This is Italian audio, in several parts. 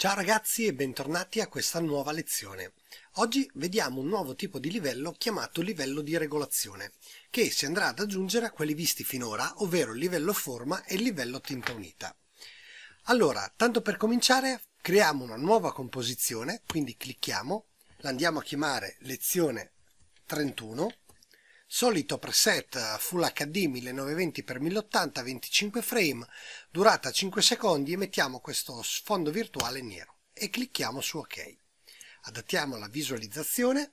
Ciao ragazzi e bentornati a questa nuova lezione. Oggi vediamo un nuovo tipo di livello chiamato livello di regolazione, che si andrà ad aggiungere a quelli visti finora, ovvero il livello forma e il livello tinta unita. Allora, tanto per cominciare, creiamo una nuova composizione, quindi clicchiamo, la andiamo a chiamare lezione 31 Solito preset eh, Full HD 1920x1080 25 frame, durata 5 secondi e mettiamo questo sfondo virtuale nero e clicchiamo su ok. Adattiamo la visualizzazione.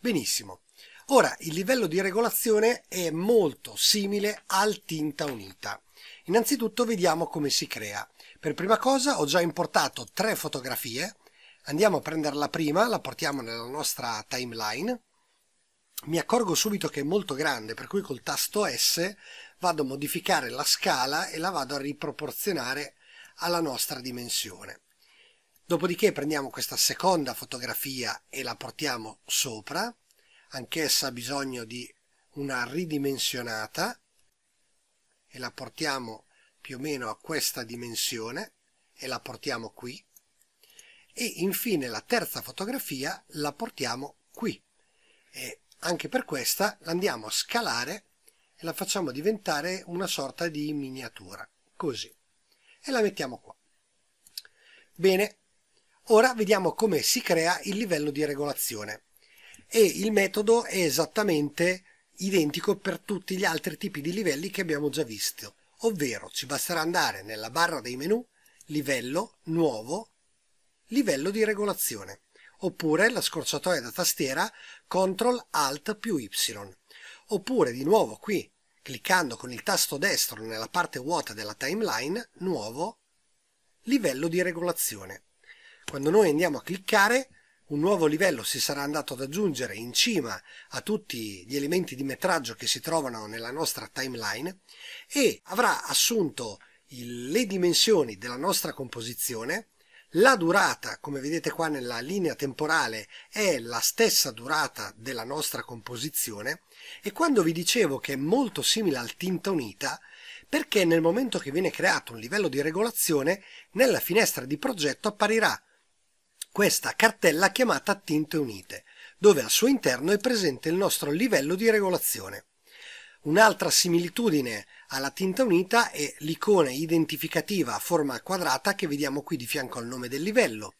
Benissimo. Ora il livello di regolazione è molto simile al tinta unita. Innanzitutto vediamo come si crea. Per prima cosa ho già importato tre fotografie. Andiamo a prendere la prima, la portiamo nella nostra timeline mi accorgo subito che è molto grande, per cui col tasto S vado a modificare la scala e la vado a riproporzionare alla nostra dimensione. Dopodiché prendiamo questa seconda fotografia e la portiamo sopra, anch'essa ha bisogno di una ridimensionata e la portiamo più o meno a questa dimensione e la portiamo qui e infine la terza fotografia la portiamo qui e anche per questa andiamo a scalare e la facciamo diventare una sorta di miniatura, così, e la mettiamo qua. Bene, ora vediamo come si crea il livello di regolazione e il metodo è esattamente identico per tutti gli altri tipi di livelli che abbiamo già visto, ovvero ci basterà andare nella barra dei menu, livello, nuovo, livello di regolazione oppure la scorciatoia da tastiera CTRL ALT più Y, oppure di nuovo qui, cliccando con il tasto destro nella parte vuota della timeline, nuovo, livello di regolazione. Quando noi andiamo a cliccare, un nuovo livello si sarà andato ad aggiungere in cima a tutti gli elementi di metraggio che si trovano nella nostra timeline e avrà assunto le dimensioni della nostra composizione la durata, come vedete qua nella linea temporale, è la stessa durata della nostra composizione e quando vi dicevo che è molto simile al tinta unita, perché nel momento che viene creato un livello di regolazione, nella finestra di progetto apparirà questa cartella chiamata tinte unite, dove al suo interno è presente il nostro livello di regolazione. Un'altra similitudine alla tinta unita è l'icona identificativa a forma quadrata che vediamo qui di fianco al nome del livello.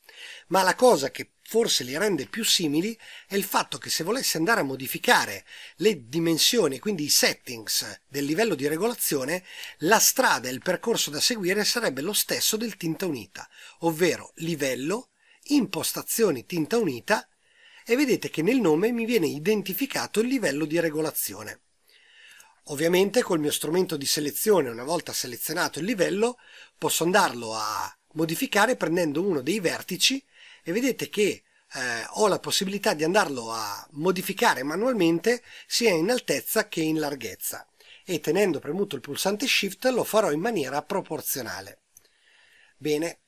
Ma la cosa che forse li rende più simili è il fatto che se volessi andare a modificare le dimensioni, quindi i settings del livello di regolazione, la strada e il percorso da seguire sarebbe lo stesso del tinta unita, ovvero livello, impostazioni tinta unita e vedete che nel nome mi viene identificato il livello di regolazione. Ovviamente col mio strumento di selezione, una volta selezionato il livello, posso andarlo a modificare prendendo uno dei vertici e vedete che eh, ho la possibilità di andarlo a modificare manualmente sia in altezza che in larghezza e tenendo premuto il pulsante Shift lo farò in maniera proporzionale. Bene,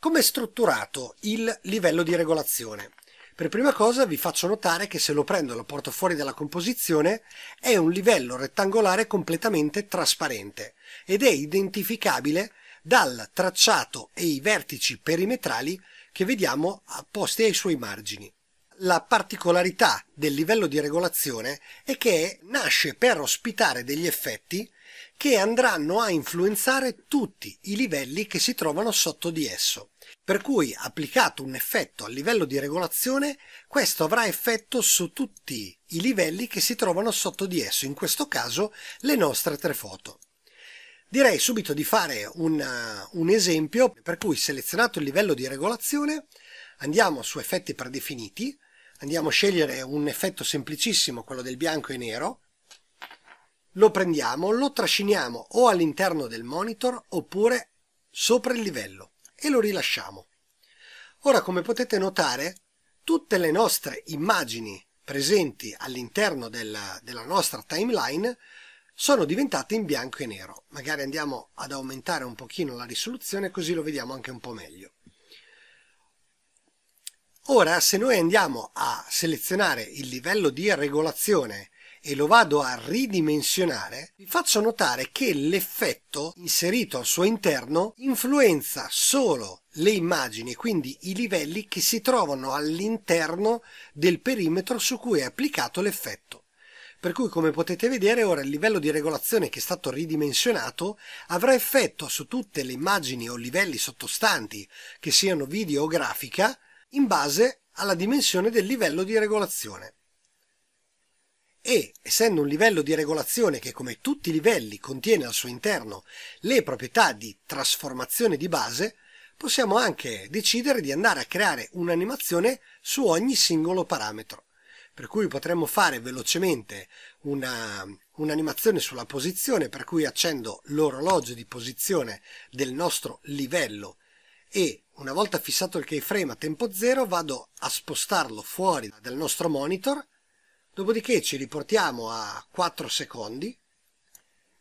come è strutturato il livello di regolazione? Per prima cosa vi faccio notare che se lo prendo e lo porto fuori dalla composizione è un livello rettangolare completamente trasparente ed è identificabile dal tracciato e i vertici perimetrali che vediamo apposti ai suoi margini. La particolarità del livello di regolazione è che nasce per ospitare degli effetti che andranno a influenzare tutti i livelli che si trovano sotto di esso. Per cui, applicato un effetto a livello di regolazione, questo avrà effetto su tutti i livelli che si trovano sotto di esso, in questo caso le nostre tre foto. Direi subito di fare un, uh, un esempio, per cui selezionato il livello di regolazione, andiamo su effetti predefiniti, andiamo a scegliere un effetto semplicissimo, quello del bianco e nero, lo prendiamo, lo trasciniamo o all'interno del monitor oppure sopra il livello e lo rilasciamo. Ora come potete notare tutte le nostre immagini presenti all'interno della, della nostra timeline sono diventate in bianco e nero. Magari andiamo ad aumentare un pochino la risoluzione così lo vediamo anche un po' meglio. Ora se noi andiamo a selezionare il livello di regolazione e lo vado a ridimensionare, vi faccio notare che l'effetto inserito al suo interno influenza solo le immagini, quindi i livelli che si trovano all'interno del perimetro su cui è applicato l'effetto per cui come potete vedere ora il livello di regolazione che è stato ridimensionato avrà effetto su tutte le immagini o livelli sottostanti, che siano video o grafica, in base alla dimensione del livello di regolazione e, essendo un livello di regolazione che come tutti i livelli contiene al suo interno le proprietà di trasformazione di base, possiamo anche decidere di andare a creare un'animazione su ogni singolo parametro. Per cui potremmo fare velocemente una, un'animazione sulla posizione, per cui accendo l'orologio di posizione del nostro livello e una volta fissato il keyframe a tempo zero vado a spostarlo fuori dal nostro monitor Dopodiché ci riportiamo a 4 secondi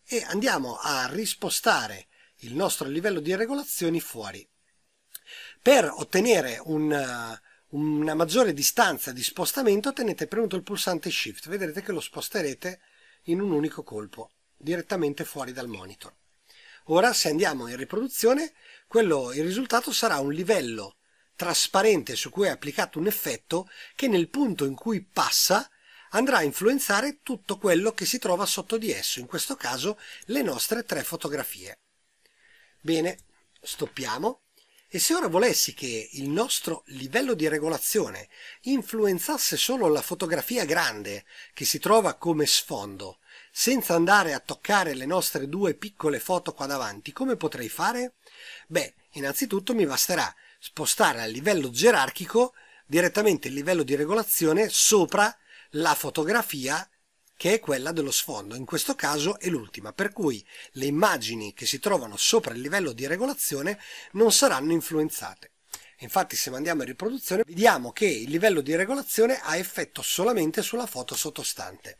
e andiamo a rispostare il nostro livello di regolazioni fuori. Per ottenere un, eh, una maggiore distanza di spostamento tenete premuto il pulsante Shift, vedrete che lo sposterete in un unico colpo, direttamente fuori dal monitor. Ora se andiamo in riproduzione, quello, il risultato sarà un livello trasparente su cui è applicato un effetto che nel punto in cui passa andrà a influenzare tutto quello che si trova sotto di esso, in questo caso le nostre tre fotografie. Bene, stoppiamo. E se ora volessi che il nostro livello di regolazione influenzasse solo la fotografia grande che si trova come sfondo, senza andare a toccare le nostre due piccole foto qua davanti, come potrei fare? Beh, innanzitutto mi basterà spostare a livello gerarchico direttamente il livello di regolazione sopra la fotografia che è quella dello sfondo, in questo caso è l'ultima, per cui le immagini che si trovano sopra il livello di regolazione non saranno influenzate. Infatti se mandiamo in riproduzione vediamo che il livello di regolazione ha effetto solamente sulla foto sottostante.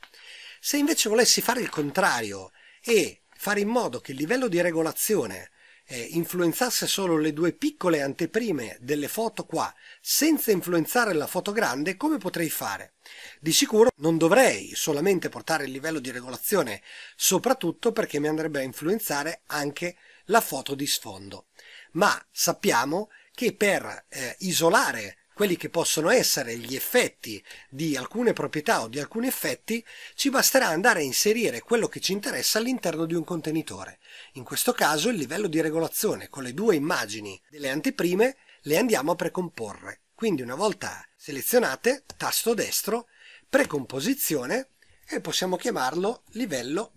Se invece volessi fare il contrario e fare in modo che il livello di regolazione eh, influenzasse solo le due piccole anteprime delle foto qua, senza influenzare la foto grande, come potrei fare? Di sicuro non dovrei solamente portare il livello di regolazione, soprattutto perché mi andrebbe a influenzare anche la foto di sfondo. Ma sappiamo che per eh, isolare quelli che possono essere gli effetti di alcune proprietà o di alcuni effetti, ci basterà andare a inserire quello che ci interessa all'interno di un contenitore. In questo caso il livello di regolazione con le due immagini delle anteprime le andiamo a precomporre. Quindi una volta selezionate, tasto destro, precomposizione e possiamo chiamarlo livello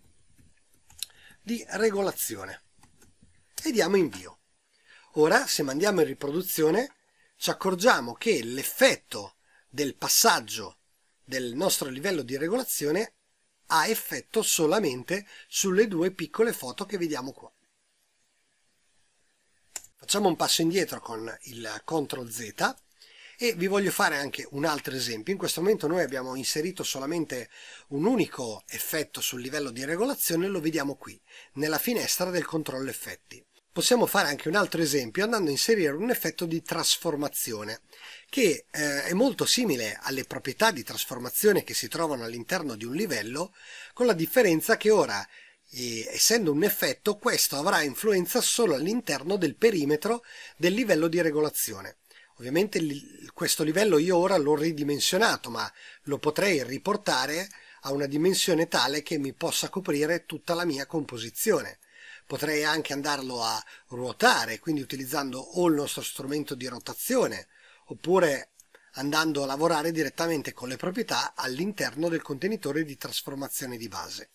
di regolazione e diamo invio. Ora se mandiamo in riproduzione ci accorgiamo che l'effetto del passaggio del nostro livello di regolazione ha effetto solamente sulle due piccole foto che vediamo qua. Facciamo un passo indietro con il CTRL Z e vi voglio fare anche un altro esempio. In questo momento noi abbiamo inserito solamente un unico effetto sul livello di regolazione, lo vediamo qui, nella finestra del controllo effetti possiamo fare anche un altro esempio andando a inserire un effetto di trasformazione che eh, è molto simile alle proprietà di trasformazione che si trovano all'interno di un livello con la differenza che ora eh, essendo un effetto questo avrà influenza solo all'interno del perimetro del livello di regolazione ovviamente li, questo livello io ora l'ho ridimensionato ma lo potrei riportare a una dimensione tale che mi possa coprire tutta la mia composizione potrei anche andarlo a ruotare, quindi utilizzando o il nostro strumento di rotazione, oppure andando a lavorare direttamente con le proprietà all'interno del contenitore di trasformazione di base.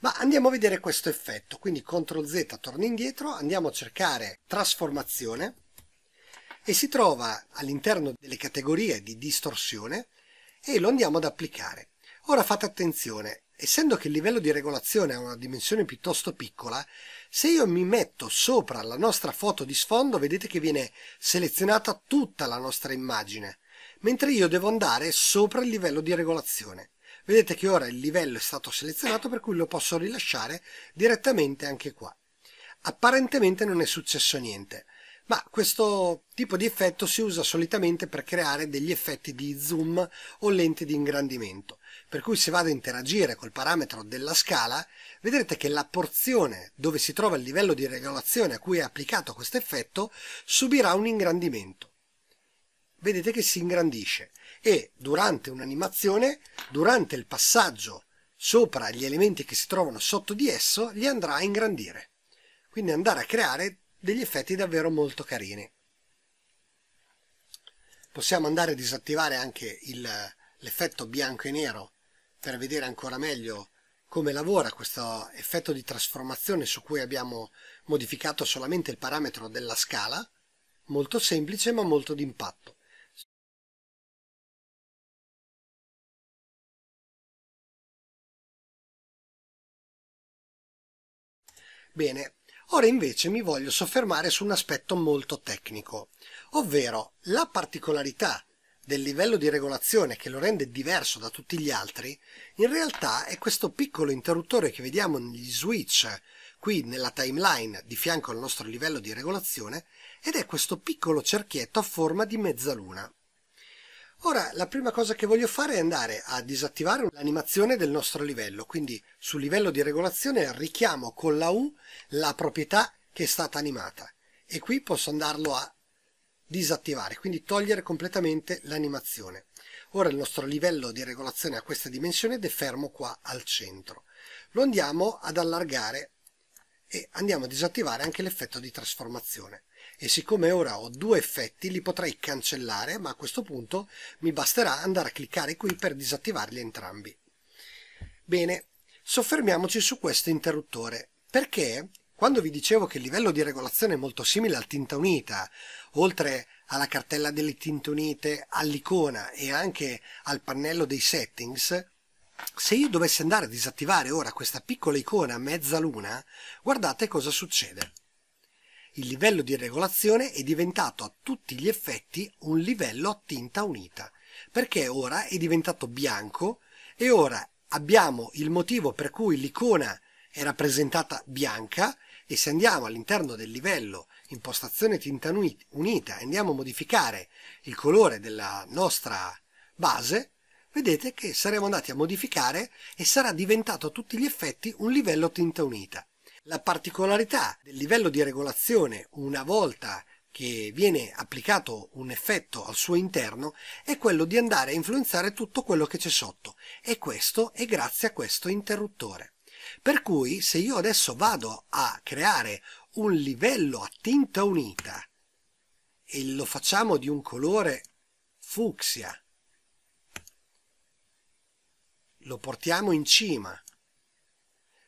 Ma andiamo a vedere questo effetto, quindi CTRL Z torna indietro, andiamo a cercare trasformazione e si trova all'interno delle categorie di distorsione e lo andiamo ad applicare. Ora fate attenzione, essendo che il livello di regolazione ha una dimensione piuttosto piccola, se io mi metto sopra la nostra foto di sfondo vedete che viene selezionata tutta la nostra immagine, mentre io devo andare sopra il livello di regolazione. Vedete che ora il livello è stato selezionato per cui lo posso rilasciare direttamente anche qua. Apparentemente non è successo niente, ma questo tipo di effetto si usa solitamente per creare degli effetti di zoom o lente di ingrandimento per cui se vado a interagire col parametro della scala, vedrete che la porzione dove si trova il livello di regolazione a cui è applicato questo effetto subirà un ingrandimento. Vedete che si ingrandisce e durante un'animazione, durante il passaggio sopra gli elementi che si trovano sotto di esso, li andrà a ingrandire. Quindi andare a creare degli effetti davvero molto carini. Possiamo andare a disattivare anche l'effetto bianco e nero per vedere ancora meglio come lavora questo effetto di trasformazione su cui abbiamo modificato solamente il parametro della scala, molto semplice ma molto d'impatto. Bene, ora invece mi voglio soffermare su un aspetto molto tecnico, ovvero la particolarità del livello di regolazione che lo rende diverso da tutti gli altri, in realtà è questo piccolo interruttore che vediamo negli switch qui nella timeline di fianco al nostro livello di regolazione ed è questo piccolo cerchietto a forma di mezzaluna. Ora la prima cosa che voglio fare è andare a disattivare l'animazione del nostro livello, quindi sul livello di regolazione richiamo con la U la proprietà che è stata animata e qui posso andarlo a disattivare, quindi togliere completamente l'animazione. Ora il nostro livello di regolazione a questa dimensione ed è fermo qua al centro. Lo andiamo ad allargare e andiamo a disattivare anche l'effetto di trasformazione. E siccome ora ho due effetti li potrei cancellare, ma a questo punto mi basterà andare a cliccare qui per disattivarli entrambi. Bene, soffermiamoci su questo interruttore, perché quando vi dicevo che il livello di regolazione è molto simile al tinta unita, oltre alla cartella delle tinte unite, all'icona e anche al pannello dei settings, se io dovessi andare a disattivare ora questa piccola icona a mezzaluna, guardate cosa succede. Il livello di regolazione è diventato a tutti gli effetti un livello a tinta unita, perché ora è diventato bianco e ora abbiamo il motivo per cui l'icona è rappresentata bianca e se andiamo all'interno del livello impostazione tinta unita e andiamo a modificare il colore della nostra base, vedete che saremo andati a modificare e sarà diventato a tutti gli effetti un livello tinta unita. La particolarità del livello di regolazione una volta che viene applicato un effetto al suo interno è quello di andare a influenzare tutto quello che c'è sotto e questo è grazie a questo interruttore. Per cui se io adesso vado a creare un livello a tinta unita e lo facciamo di un colore fucsia, lo portiamo in cima,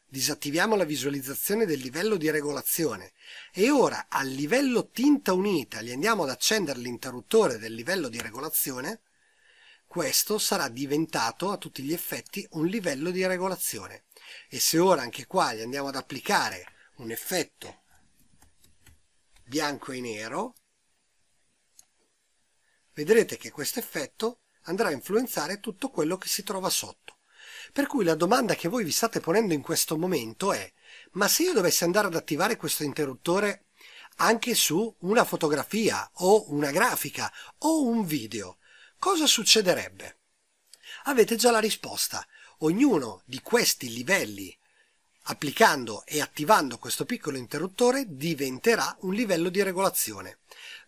disattiviamo la visualizzazione del livello di regolazione e ora al livello tinta unita gli andiamo ad accendere l'interruttore del livello di regolazione, questo sarà diventato a tutti gli effetti un livello di regolazione e se ora anche qua gli andiamo ad applicare un effetto bianco e nero vedrete che questo effetto andrà a influenzare tutto quello che si trova sotto per cui la domanda che voi vi state ponendo in questo momento è ma se io dovessi andare ad attivare questo interruttore anche su una fotografia o una grafica o un video cosa succederebbe? Avete già la risposta ognuno di questi livelli applicando e attivando questo piccolo interruttore diventerà un livello di regolazione.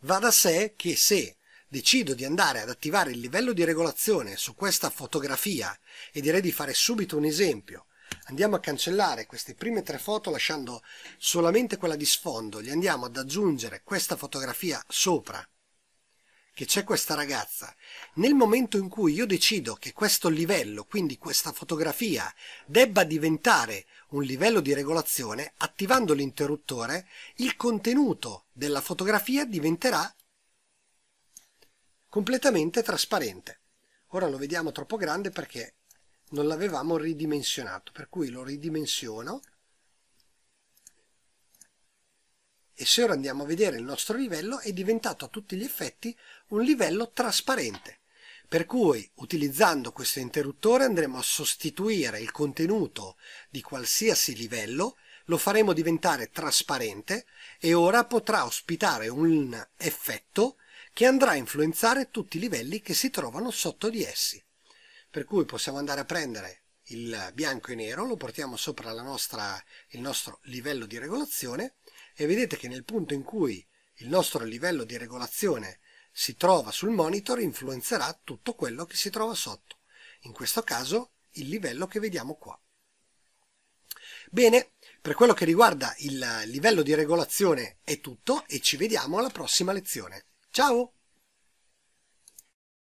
Va da sé che se decido di andare ad attivare il livello di regolazione su questa fotografia e direi di fare subito un esempio, andiamo a cancellare queste prime tre foto lasciando solamente quella di sfondo, gli andiamo ad aggiungere questa fotografia sopra che c'è questa ragazza, nel momento in cui io decido che questo livello, quindi questa fotografia, debba diventare un livello di regolazione, attivando l'interruttore, il contenuto della fotografia diventerà completamente trasparente. Ora lo vediamo troppo grande perché non l'avevamo ridimensionato, per cui lo ridimensiono e se ora andiamo a vedere il nostro livello è diventato a tutti gli effetti un livello trasparente per cui utilizzando questo interruttore andremo a sostituire il contenuto di qualsiasi livello lo faremo diventare trasparente e ora potrà ospitare un effetto che andrà a influenzare tutti i livelli che si trovano sotto di essi. Per cui possiamo andare a prendere il bianco e nero, lo portiamo sopra nostra, il nostro livello di regolazione e vedete che nel punto in cui il nostro livello di regolazione si trova sul monitor influenzerà tutto quello che si trova sotto, in questo caso il livello che vediamo qua. Bene, per quello che riguarda il livello di regolazione è tutto e ci vediamo alla prossima lezione. Ciao!